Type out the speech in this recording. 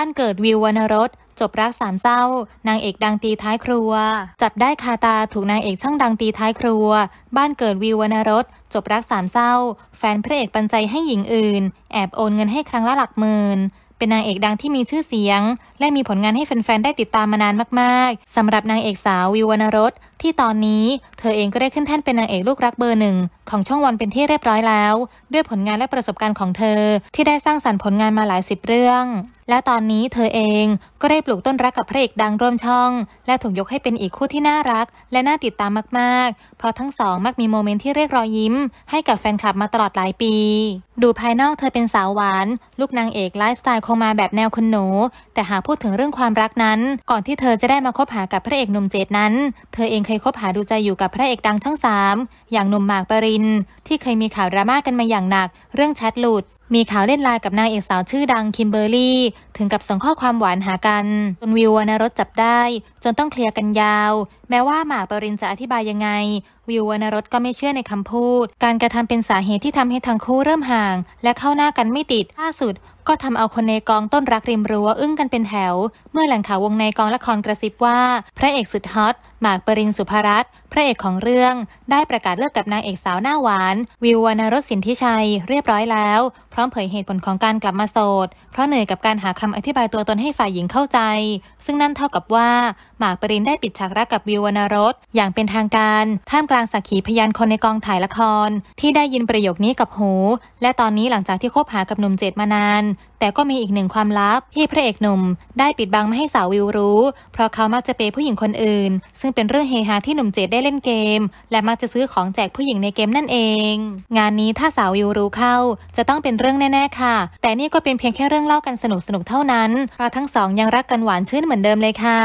บ้านเกิดวิววรรณรสจบรักสามเศร้า นางเอกดังตีท้ายครัว จับได้คาตาถูกนางเอกช่างดังตีท้ายครัว บ้านเกิดวิววรรณรสจบรักสามเศร้า แฟนพระเอกปันใจให้หญิงอื่น แอบโอนเงินให้ครั้งละหลักหมื่นเป็นนางเอกดังที่มีชื่อเสียง และมีผลงานให้แฟนๆ ได้ติดตามมานานมากๆ สำหรับนางเอกสาววิววรรณรสที่ตอนนี้เธอเองก็ได้ขึ้นแท่นเป็นนางเอกลูกรักเบอร์หนึ่งของช่องวันเป็นที่เรียบร้อยแล้ว ด้วยผลงานและประสบการณ์ของเธอที่ได้สร้างสรรค์ผลงานมาหลายสิบเรื่องและตอนนี้เธอเองก็ได้ปลูกต้นรักกับพระเอกดังร่วมช่อง และถูกยกให้เป็นอีกคู่ที่น่ารัก และน่าติดตามมาก ๆ เพราะทั้งสองมักมีโมเมนต์ที่เรียกรอยยิ้ม ให้กับแฟนคลับมาตลอดหลายปี ดูภายนอกเธอเป็นสาวหวานลูกนางเอกไลฟ์สไตล์คงมาแบบแนวคุณหนู แต่หากพูดถึงเรื่องความรักนั้น ก่อนที่เธอจะได้มาคบหากับพระเอกหนุ่มเจดนั้น เธอเองเคยคบหาดูใจอยู่กับพระเอกดังทั้งสามอย่างหนุ่มหมากปรินที่เคยมีข่าวดราม่ากกันมาอย่างหนัก เรื่องแชทหลุดมีข่าวเล่นลายกับนางเอกสาวชื่อดังคิมเบอร์รี่ถึงกับส่งข้อความหวานหากันจนวิววรรณรสจับได้ จนต้องเคลียร์กันยาวแม้ว่าหมากปรินจะอธิบายยังไง วิววรรณรสก็ไม่เชื่อในคำพูด การกระทำเป็นสาเหตุที่ทำให้ทั้งคู่เริ่มห่างและเข้าหน้ากันไม่ติดล่าสุดก็ทำเอาคนในกองต้นรักริมรั้วอึ้งกันเป็นแถว เมื่อแหล่งข่าววงในกองละครกระซิบว่า พระเอกสุดฮอต หมากปรินสุภรัตน์พระเอกของเรื่อง ได้ประกาศเลิกกับนางเอกสาวหน้าหวาน วิววรรณรสสินทิชัยเรียบร้อยแล้วร้อมเผยเหตุผลของการกลับมาโสด เพราะเหนื่อยกับการหาคำอธิบายตัวตนให้ฝ่ายหญิงเข้าใจ ซึ่งนั่นเท่ากับว่าหมากปรินได้ปิดฉากรักกับวิววรรณรสอย่างเป็นทางการ ท่ามกลางสักขีพยานคนในกองถ่ายละคร ที่ได้ยินประโยคนี้กับหู และตอนนี้หลังจากที่คบหากับหนุ่มเจตมานานแต่ก็มีอีกหนึ่งความลับ ที่พระเอกหนุ่มได้ปิดบังไม่ให้สาววิวรู้ เพราะเขามักจะเปผู้หญิงคนอื่น ซึ่งเป็นเรื่องเฮฮาที่หนุ่มเจดได้เล่นเกม และมักจะซื้อของแจกผู้หญิงในเกมนั่นเอง งานนี้ถ้าสาววิวรู้เข้า จะต้องเป็นเรื่องแน่ ๆ ค่ะ แต่นี่ก็เป็นเพียงแค่เรื่องเล่ากันสนุกๆเท่านั้นเพราะทั้งสองยังรักกันหวานชื่นเหมือนเดิมเลยค่ะ